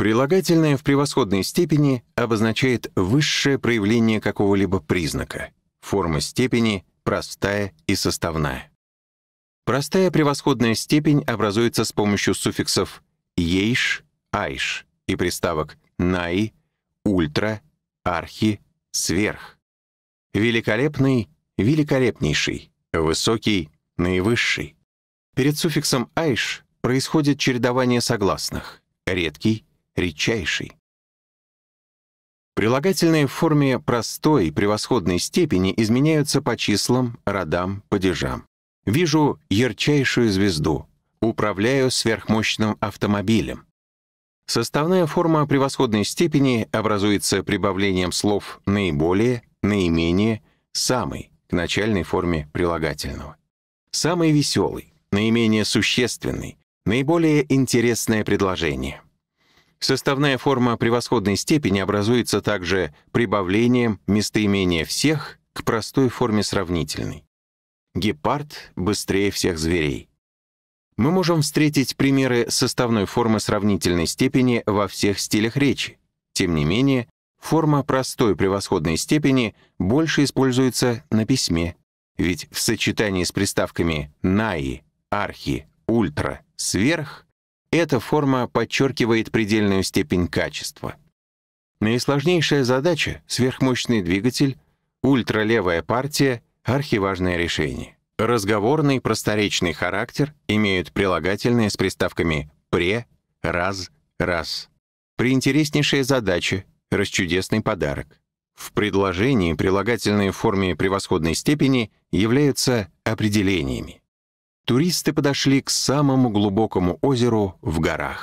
Прилагательное в превосходной степени обозначает высшее проявление какого-либо признака. Форма степени простая и составная. Простая превосходная степень образуется с помощью суффиксов «ейш», «айш» и приставок «най», «ультра», «архи», «сверх». Великолепный — великолепнейший, высокий — наивысший. Перед суффиксом «айш» происходит чередование согласных — редкий — редчайший. Прилагательные в форме простой и превосходной степени изменяются по числам, родам, падежам. Вижу ярчайшую звезду. Управляю сверхмощным автомобилем. Составная форма превосходной степени образуется прибавлением слов «наиболее», «наименее», «самый» к начальной форме прилагательного. «Самый веселый», «наименее существенный», «наиболее интересное предложение». Составная форма превосходной степени образуется также прибавлением местоимения «всех» к простой форме сравнительной. Гепард быстрее всех зверей. Мы можем встретить примеры составной формы сравнительной степени во всех стилях речи. Тем не менее, форма простой превосходной степени больше используется на письме, ведь в сочетании с приставками «наи», «архи», «ультра», «сверх» Эта форма подчеркивает предельную степень качества. Наисложнейшая задача — сверхмощный двигатель, ультралевая партия, архиважное решение. Разговорный просторечный характер имеют прилагательные с приставками «пре», «раз», «раз». Приинтереснейшая задача — расчудесный подарок. В предложении прилагательные в форме превосходной степени являются определениями туристы подошли к самому глубокому озеру в горах.